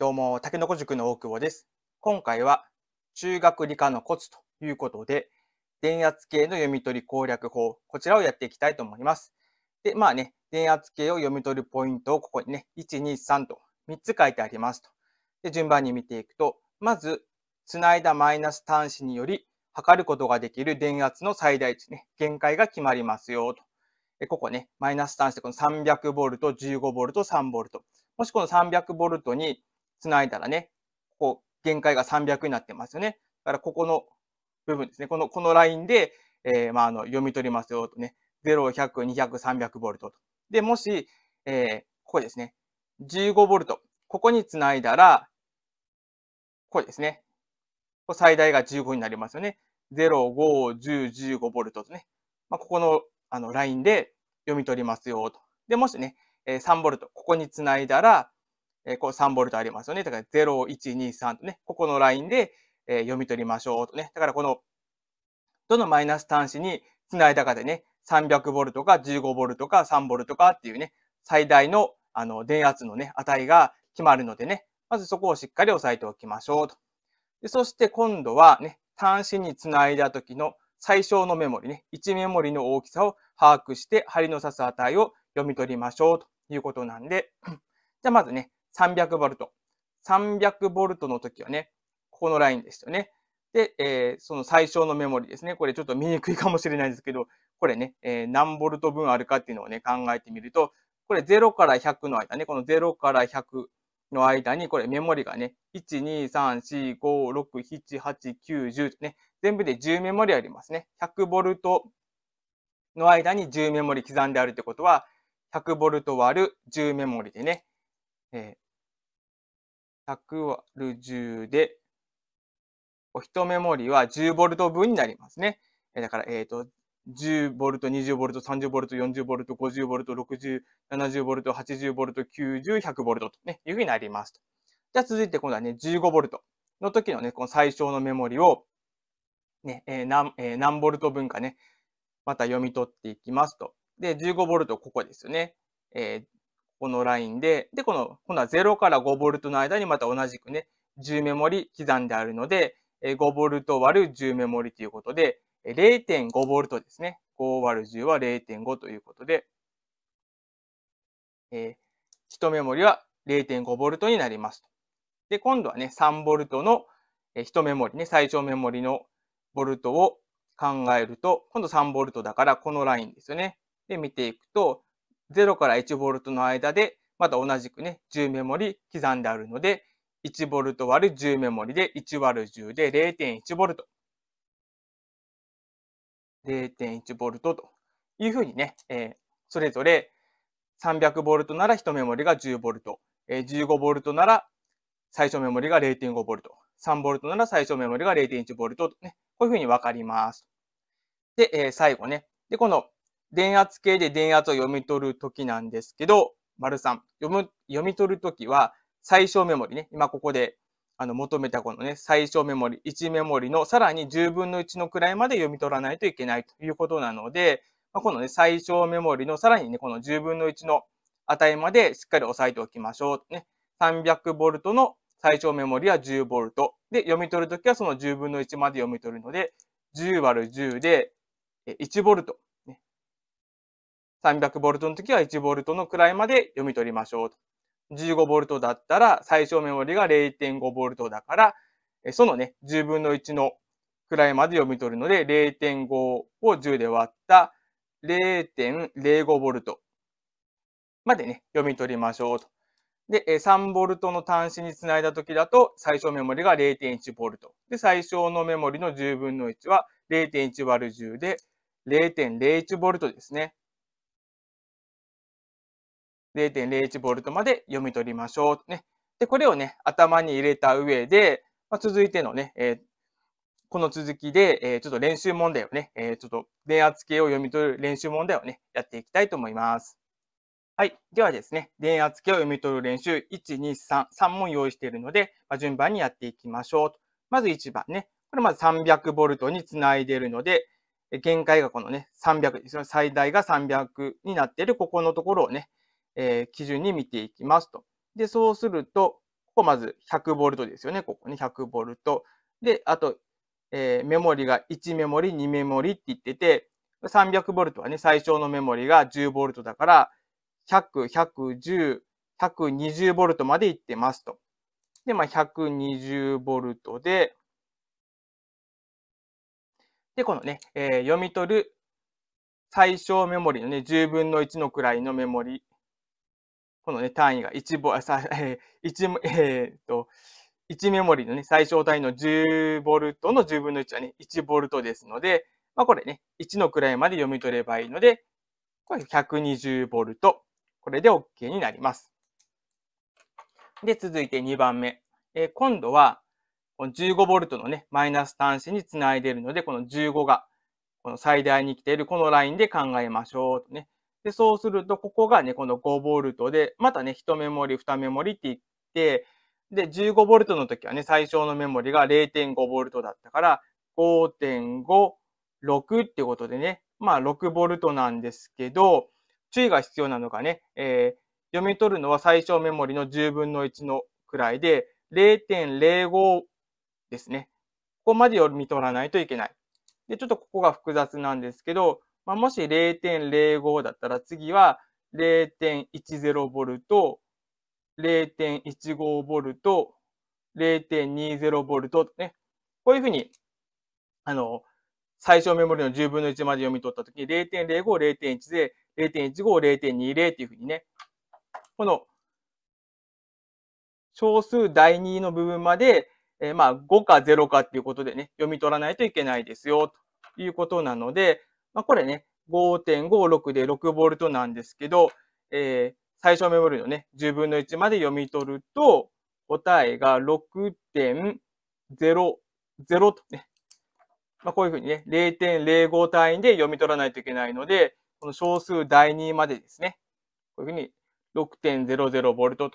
どうも、たけのこ塾の大久保です。今回は、中学理科のコツということで、電圧計の読み取り攻略法、こちらをやっていきたいと思います。で、まあね、電圧計を読み取るポイントをここにね、1、2、3と3つ書いてありますと。で、順番に見ていくと、まず、つないだマイナス端子により、測ることができる電圧の最大値ね、限界が決まりますよと。ここね、マイナス端子でこの3 0 0ト、1 5ト、3ト。もしこの3 0 0トに繋いだらね、ここ、限界が300になってますよね。だから、ここの部分ですね。この、このラインで、えー、まあ、あの、読み取りますよとね。0、100、200、300ボルトと。で、もし、えー、ここですね。15ボルト。ここに繋いだら、ここですね。ここ最大が15になりますよね。0、5、10、15ボルトとね。まあ、ここの、あの、ラインで読み取りますよと。で、もしね、3ボルト、ここに繋いだら、えー、こう3ボルトありますよね。だから0、1、2、3とね、ここのラインで、えー、読み取りましょうとね。だからこの、どのマイナス端子につないだかでね、300ボルトか15ボルトか3ボルトかっていうね、最大のあの電圧のね、値が決まるのでね、まずそこをしっかり押さえておきましょうと。でそして今度はね、端子につないだ時の最小のメモリね、1メモリの大きさを把握して、針の刺す値を読み取りましょうということなんで、じゃあまずね、300ボルト。300ボルトの時はね、ここのラインでしたよね。で、えー、その最小のメモリですね。これちょっと見にくいかもしれないですけど、これね、えー、何ボルト分あるかっていうのをね、考えてみると、これ0から100の間ね、この0から100の間に、これメモリがね、1、2、3、4、5、6、7、8、9、10ね、全部で10メモリありますね。100ボルトの間に10メモリ刻んであるってことは、100ボルト割る10メモリでね、えー、100÷10 で、一目盛りは1 0ト分になりますね。えー、だから、えっ、ー、と、1 0ト、2 0ト、3 0ト、4 0ト、5 0ト、60、7 0ト、8 0ト、90、1 0 0トと、ね、いうふうになりますじゃあ続いて今度はね、1 5トの時のね、この最小のメモリを、ね、えー、何、えー、何ボルト分かね、また読み取っていきますと。で、15ボルトここですよね。えこのラインで、で、この、今度は0から 5V の間にまた同じくね、10メモリ刻んであるので、5V 割る10メモリということで、0.5V ですね。5割る10は0.5ということで、えー、1メモリは 0.5V になります。で、今度はね、3V の1メモリね、最長メモリのボルトを考えると、今度 3V だからこのラインですよね。で、見ていくと、0から 1V の間で、また同じくね、10メモリ刻んであるので、1V 割る10メモリで 1÷10 で 0.1V。0.1V というふうにね、えー、それぞれ 300V なら1メモリが 10V、えー、15V なら最小メモリが 0.5V、3V なら最小メモリが 0.1V とね、こういうふうにわかります。で、えー、最後ね、で、この電圧計で電圧を読み取るときなんですけど、丸3、読む、読み取るときは、最小メモリね、今ここで、あの、求めたこのね、最小メモリ、1メモリのさらに10分の1の位まで読み取らないといけないということなので、まあ、このね、最小メモリのさらにね、この10分の1の値までしっかり押さえておきましょう。ね、300ボルトの最小メモリは10ボルト。で、読み取るときはその10分の1まで読み取るので、10÷10 で1ボルト 300V の時は 1V の位まで読み取りましょう 15V だったら最小メモリが 0.5V だから、そのね、10分の1の位まで読み取るので、0.5を10で割った0.05ボルトまでね、読み取りましょうと。で、3ボルトの端子につないだ時だと、最小メモリが0.1ボルト。で、最小のメモリの10分の1は0.1割る10で0.01ボルトですね。0.01V まで読み取りましょう。ね。で、これをね、頭に入れた上で、まあ、続いてのね、えー、この続きで、えー、ちょっと練習問題をね、えー、ちょっと電圧計を読み取る練習問題をね、やっていきたいと思います。はい。ではですね、電圧計を読み取る練習、1、2、3、3問用意しているので、まあ、順番にやっていきましょう。まず1番ね、これまず 300V につないでいるので、限界がこのね、300最大が300になっているここのところをね、えー、基準に見ていきますと。で、そうすると、ここまず 100V ですよね。ここに 100V。で、あと、えー、メモリが1メモリ、2メモリって言ってて、300V はね、最小のメモリが 10V だから、100、110、120V までいってますと。で、まあ、120V で、で、このね、えー、読み取る最小メモリのね、10分の1のくらいのメモリこのね、単位が1ボ、えー、1、えー、と、メモリのね、最小単位の10ボルトの10分の1はね、1ボルトですので、まあこれね、1の位まで読み取ればいいので、これ120ボルト。これで OK になります。で、続いて2番目。えー、今度は、この15ボルトのね、マイナス端子につないでいるので、この15が、この最大に来ているこのラインで考えましょうで、そうすると、ここがね、この 5V で、またね、1メモリ、2メモリって言って、で、15V の時はね、最小のメモリが 0.5V だったから、5.5、6ってことでね、まあ 6V なんですけど、注意が必要なのがね、えー、読み取るのは最小メモリの10分の1のくらいで、0.05ですね。ここまで読み取らないといけない。で、ちょっとここが複雑なんですけど、まあ、もし0.05だったら次は0.10ボルト、0.15ボルト、0.20ボルトね。こういうふうに、あの、最小メモリの10分の1まで読み取ったときに0.05、0.10、0.15、0.20っていうふうにね、この小数第2の部分まで、えー、まあ5か0かっていうことでね、読み取らないといけないですよ、ということなので、まあ、これね、5.56で 6V なんですけど、えー、最小メモリのね、10分の1まで読み取ると、答えが6.00とね、まあ、こういうふうにね、0.05単位で読み取らないといけないので、この小数第2までですね、こういうふうに 6.00V と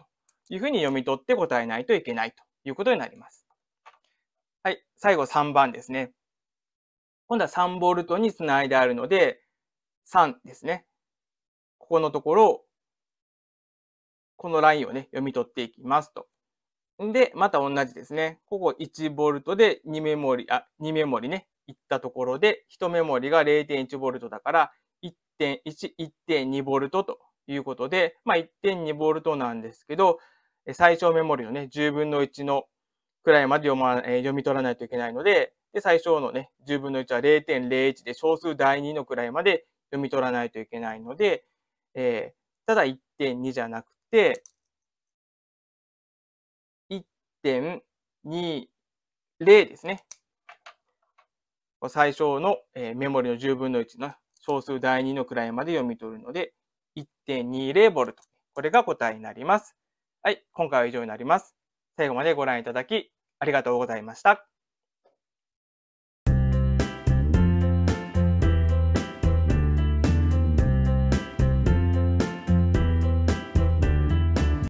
いうふうに読み取って答えないといけないということになります。はい、最後3番ですね。今度は3トにつないであるので、3ですね。ここのところを、このラインをね、読み取っていきますと。で、また同じですね。ここ1トで2メモリ、あ、2メモリね、いったところで、1メモリが0 1トだから、1.1、1 2トということで、まあ、1 2トなんですけど、最小メモリのね、10分の1のくらいまで読ま、えー、読み取らないといけないので、で、最小のね、10分の1は0.01で小数第2の位まで読み取らないといけないので、えー、ただ1.2じゃなくて、1.20ですね。最小の、えー、メモリの10分の1の小数第2の位まで読み取るので、1.20ボルト。これが答えになります。はい、今回は以上になります。最後までご覧いただきありがとうございました。